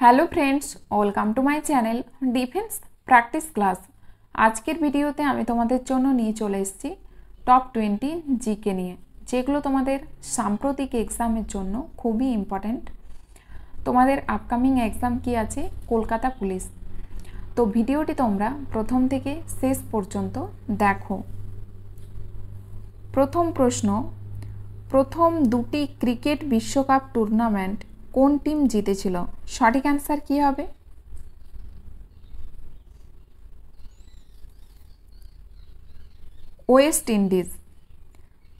hello friends welcome to my channel defence practice class আজকের ভিডিওতে আমি তোমাদের জন্য নিয়ে চলে এসেছি টপ টোয়েন্টি জিকে নিয়ে যেগুলো তোমাদের সাম্প্রতিক এক্সামের জন্য খুবই ইম্পর্ট্যান্ট তোমাদের আপকামিং এক্সাম কি আছে কলকাতা পুলিশ তো ভিডিওটি তোমরা প্রথম থেকে শেষ পর্যন্ত দেখো প্রথম প্রশ্ন প্রথম দুটি ক্রিকেট বিশ্বকাপ টুর্নামেন্ট কোন টিম জিতেছিল সঠিক অ্যান্সার কী হবে ওয়েস্ট ইন্ডিজ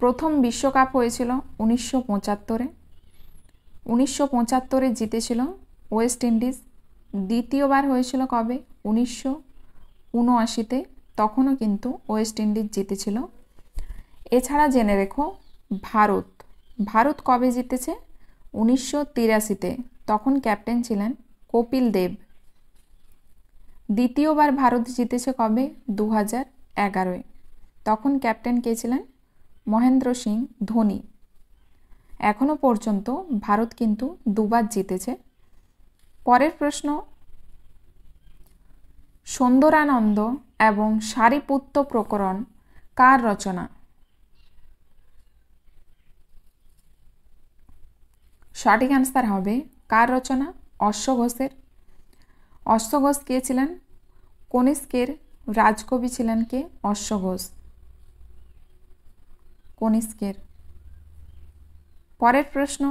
প্রথম বিশ্বকাপ হয়েছিল উনিশশো পঁচাত্তরে উনিশশো পঁচাত্তরে জিতেছিল ওয়েস্ট ইন্ডিজ দ্বিতীয়বার হয়েছিল কবে উনিশশো উনআশিতে তখনও কিন্তু ওয়েস্ট ইন্ডিজ জিতেছিল এছাড়া জেনে রেখো ভারত ভারত কবে জিতেছে উনিশশো তিরাশিতে তখন ক্যাপ্টেন ছিলেন কপিল দেব দ্বিতীয়বার ভারত জিতেছে কবে দু হাজার এগারোয় তখন ক্যাপ্টেন কে ছিলেন মহেন্দ্র সিং ধোনি এখনও পর্যন্ত ভারত কিন্তু দুবার জিতেছে পরের প্রশ্ন সুন্দরানন্দ এবং সারিপুত্র প্রকরণ কার রচনা সঠিক অ্যান্সার হবে কার রচনা অশ্ব ঘোষের অশ্ব ঘোষ কে ছিলেন কনিষ্কের রাজকবি ছিলেন কে অশ্ব ঘোষ কনিষ্কের পরের প্রশ্ন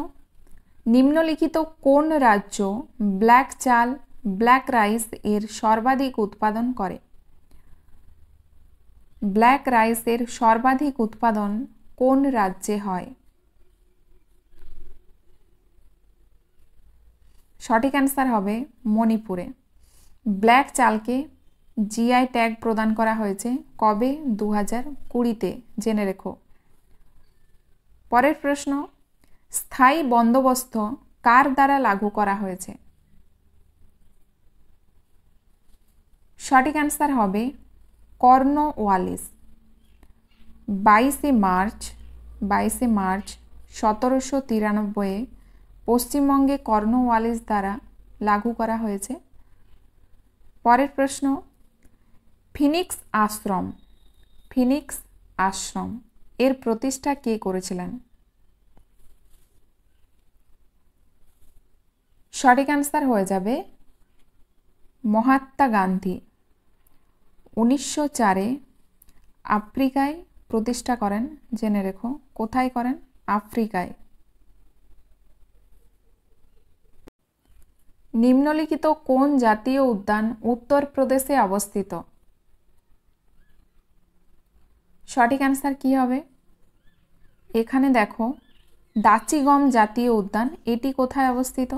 নিম্নলিখিত কোন রাজ্য ব্ল্যাক চাল ব্ল্যাক রাইস এর সর্বাধিক উৎপাদন করে ব্ল্যাক রাইসের সর্বাধিক উৎপাদন কোন রাজ্যে হয় সঠিক অ্যান্সার হবে মণিপুরে ব্ল্যাক চালকে জিআই ট্যাগ প্রদান করা হয়েছে কবে দু হাজার কুড়িতে জেনে রেখো পরের প্রশ্ন স্থায়ী বন্দোবস্ত কার দ্বারা লাগু করা হয়েছে সঠিক অ্যান্সার হবে কর্ণ ওয়ালিস বাইশে মার্চ বাইশে মার্চ সতেরোশো তিরানব্বইয়ে পশ্চিমবঙ্গে কর্নওয়ালিস দ্বারা লাগু করা হয়েছে পরের প্রশ্ন ফিনিক্স আশ্রম ফিনিক্স আশ্রম এর প্রতিষ্ঠা কে করেছিলেন সঠিক অ্যান্সার হয়ে যাবে মহাত্মা গান্ধী উনিশশো চারে আফ্রিকায় প্রতিষ্ঠা করেন জেনে রেখো কোথায় করেন আফ্রিকায় নিম্নলিখিত কোন জাতীয় উদ্যান উত্তরপ্রদেশে অবস্থিত সঠিক অ্যান্সার কি হবে এখানে দেখো দাচিগম জাতীয় উদ্যান এটি কোথায় অবস্থিত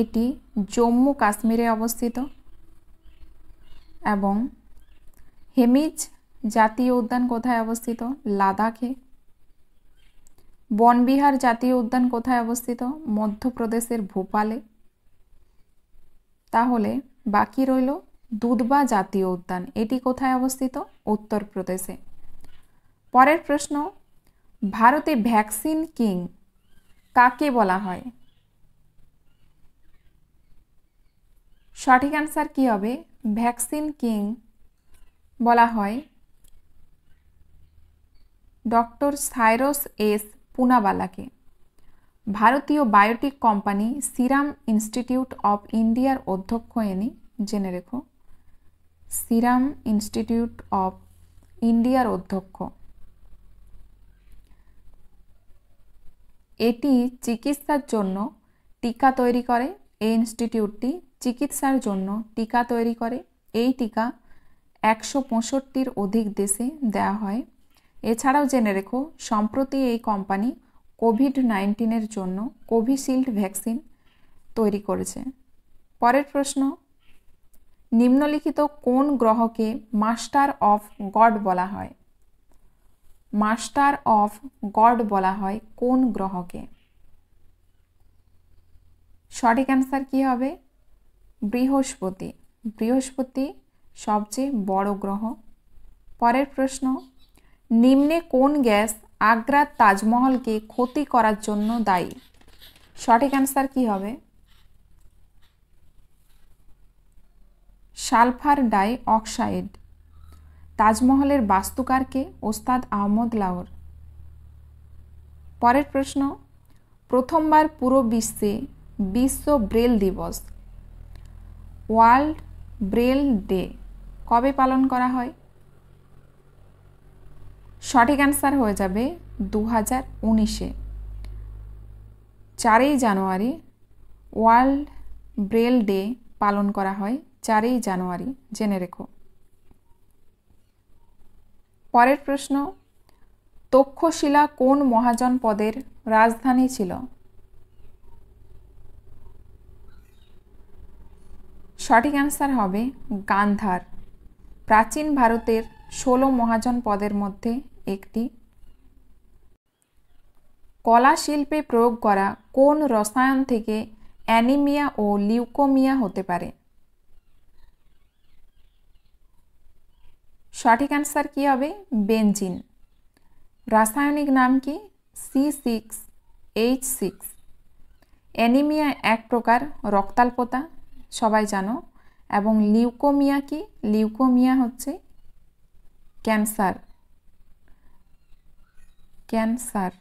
এটি জম্মু কাশ্মীরে অবস্থিত এবং হেমিজ জাতীয় উদ্যান কোথায় অবস্থিত লাদাখে বনবিহার জাতীয় উদ্যান কোথায় অবস্থিত মধ্যপ্রদেশের ভোপালে তাহলে বাকি রইল দুধবা জাতীয় উদ্যান এটি কোথায় অবস্থিত উত্তরপ্রদেশে পরের প্রশ্ন ভারতে ভ্যাকসিন কিং কাকে বলা হয় সঠিক অ্যান্সার কী হবে ভ্যাকসিন কিং বলা হয় ডক্টর সাইরস এস পুনাবালাকে ভারতীয় biotech company Serum Institute of ইন্ডিয়ার অধ্যক্ষ এনি জেনে রেখো সিরাম ইনস্টিটিউট অব ইন্ডিয়ার অধ্যক্ষ এটি চিকিৎসার জন্য টিকা তৈরি করে এই ইনস্টিটিউটটি চিকিৎসার জন্য টিকা তৈরি করে এই টিকা একশো পঁয়ষট্টির অধিক দেশে দেওয়া হয় এছাড়াও জেনে রেখো সম্প্রতি এই কোম্পানি কোভিড নাইন্টিনের জন্য কোভিশিল্ড ভ্যাকসিন তৈরি করেছে পরের প্রশ্ন নিম্নলিখিত কোন গ্রহকে মাস্টার অফ গড বলা হয় মাস্টার অফ গড বলা হয় কোন গ্রহকে সঠিক অ্যান্সার কি হবে বৃহস্পতি বৃহস্পতি সবচেয়ে বড় গ্রহ পরের প্রশ্ন নিম্নে কোন গ্যাস আগ্রার তাজমহলকে ক্ষতি করার জন্য দায়ী সঠিক অ্যান্সার কি হবে সালফার ডাই অক্সাইড তাজমহলের বাস্তুকারকে ওস্তাদ আহমদ লাহোর পরের প্রশ্ন প্রথমবার পুরো বিশ্বে বিশ্ব ব্রেল দিবস ওয়ার্ল্ড ব্রেল ডে কবে পালন করা হয় সঠিক অ্যান্সার হয়ে যাবে দু হাজার উনিশে চারই জানুয়ারি ওয়ার্ল্ড ব্রেল ডে পালন করা হয় চারই জানুয়ারি জেনে রেখো পরের প্রশ্ন তক্ষশিলা কোন মহাজন পদের রাজধানী ছিল সঠিক অ্যান্সার হবে গান্ধার প্রাচীন ভারতের ষোলো মহাজন পদের মধ্যে একটি কলা শিল্পে প্রয়োগ করা কোন রসায়ন থেকে অ্যানিমিয়া ও লিউকোমিয়া হতে পারে সঠিক অ্যান্সার কী হবে বেঞ্জিন রাসায়নিক নাম কি C six H six anaemia এক প্রকার রক্তাল্পতা সবাই জানো এবং লিউকোমিয়া কি লিউকোমিয়া হচ্ছে ক্যান্সার ক্যান্সার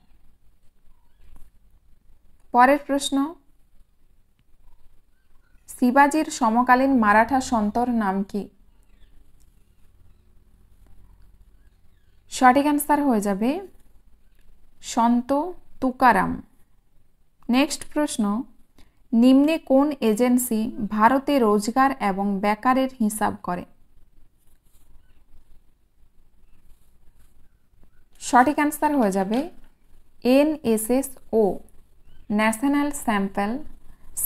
পরের প্রশ্ন শিবাজির সমকালীন মারাঠা সন্তর নাম কি সঠিক অ্যান্সার হয়ে যাবে সন্ত তুকারাম নেক্সট প্রশ্ন নিম্নে কোন এজেন্সি ভারতে রোজগার এবং বেকারের হিসাব করে সঠিক অ্যান্সার হয়ে যাবে NSSO national sample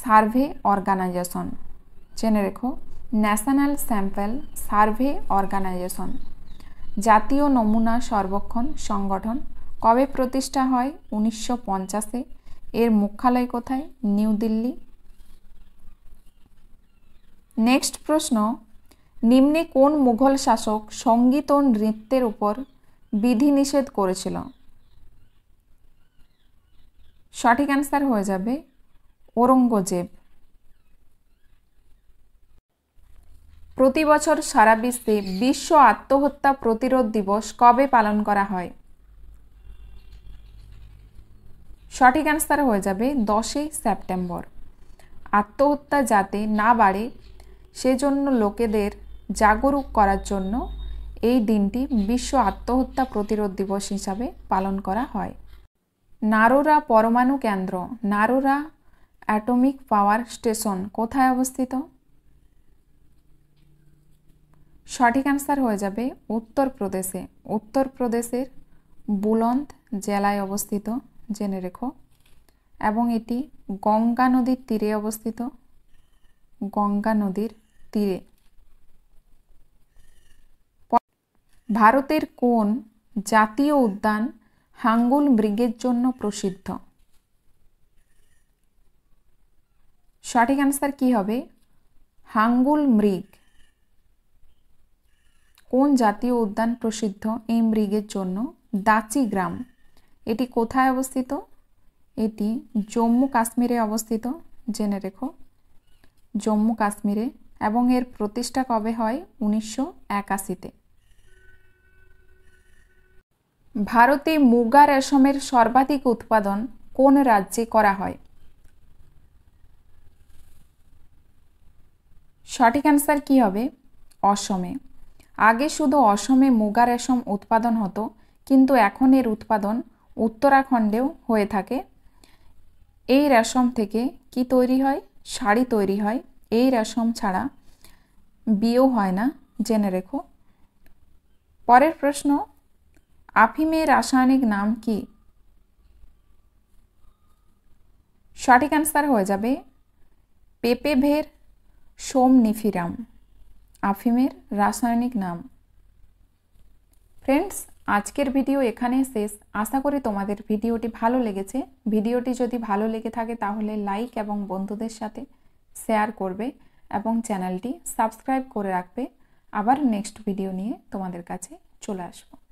survey organisation জেনে রেখো ন্যাশনাল স্যাম্পেল সার্ভে অর্গানাইজেশন জাতীয় নমুনা সর্বক্ষণ সংগঠন কবে প্রতিষ্ঠা হয় উনিশশো পঞ্চাশে এর মুখ্যালয় কোথায় নিউ দিল্লি নেক্সট প্রশ্ন নিম্নে কোন মুঘল শাসক সঙ্গীত ও নৃত্যের উপর বিধি নিষেধ করেছিল সঠিক অ্যান্সার হয়ে যাবে ঔরঙ্গজেব প্রতি বছর সারা বিশ্বে বিশ্ব আত্মহত্যা প্রতিরোধ দিবস কবে পালন করা হয় সঠিক অ্যান্সার হয়ে যাবে দশই সেপ্টেম্বর আত্মহত্যা যাতে না বাড়ে সেজন্য লোকেদের জাগরুক করার জন্য এই দিনটি বিশ্ব আত্মহত্যা প্রতিরোধ দিবস হিসাবে পালন করা হয় নারোরা পরমাণু কেন্দ্র নারোরা অ্যাটমিক পাওয়ার স্টেশন কোথায় অবস্থিত সঠিক অ্যান্সার হয়ে যাবে উত্তরপ্রদেশে উত্তরপ্রদেশের বুলন্দ জেলায় অবস্থিত জেনে রেখো এবং এটি গঙ্গা নদীর তীরে অবস্থিত গঙ্গা নদীর তীরে ভারতের কোন জাতীয় উদ্যান হাঙ্গুল মৃগের জন্য প্রসিদ্ধ সঠিক অ্যান্সার কি হবে হাঙ্গুল মৃগ কোন জাতীয় উদ্যান প্রসিদ্ধ এই মৃগের জন্য দাচি গ্রাম এটি কোথায় অবস্থিত এটি জম্মু কাশ্মীরে অবস্থিত জেনে রেখো জম্মু কাশ্মীরে এবং এর প্রতিষ্ঠা কবে হয় উনিশশো একাশিতে ভারতে মুগা রেশমের সর্বাধিক উৎপাদন কোন রাজ্যে করা হয় সঠিক অ্যান্সার কি হবে অসমে আগে শুধু অসমে মুগা রেশম উৎপাদন হতো কিন্তু এখন এর উৎপাদন উত্তরাখণ্ডেও হয়ে থাকে এই রেশম থেকে কি তৈরি হয় শাড়ি তৈরি হয় এই রেশম ছাড়া বিয়েও হয় না জেনে রেখো পরের প্রশ্ন আফিমের রাসায়নিক নাম কি সঠিক অ্যান্সার হয়ে যাবে পেপেভের সোমনিফিরাম আফিমের রাসায়নিক নাম ফ্রেন্ডস আজকের ভিডিও এখানে শেষ আশা করি তোমাদের ভিডিওটি ভালো লেগেছে ভিডিওটি যদি ভালো লেগে থাকে তাহলে লাইক এবং বন্ধুদের সাথে শেয়ার করবে এবং চ্যানেলটি সাবস্ক্রাইব করে রাখবে আবার নেক্সট ভিডিও নিয়ে তোমাদের কাছে চলে আসবো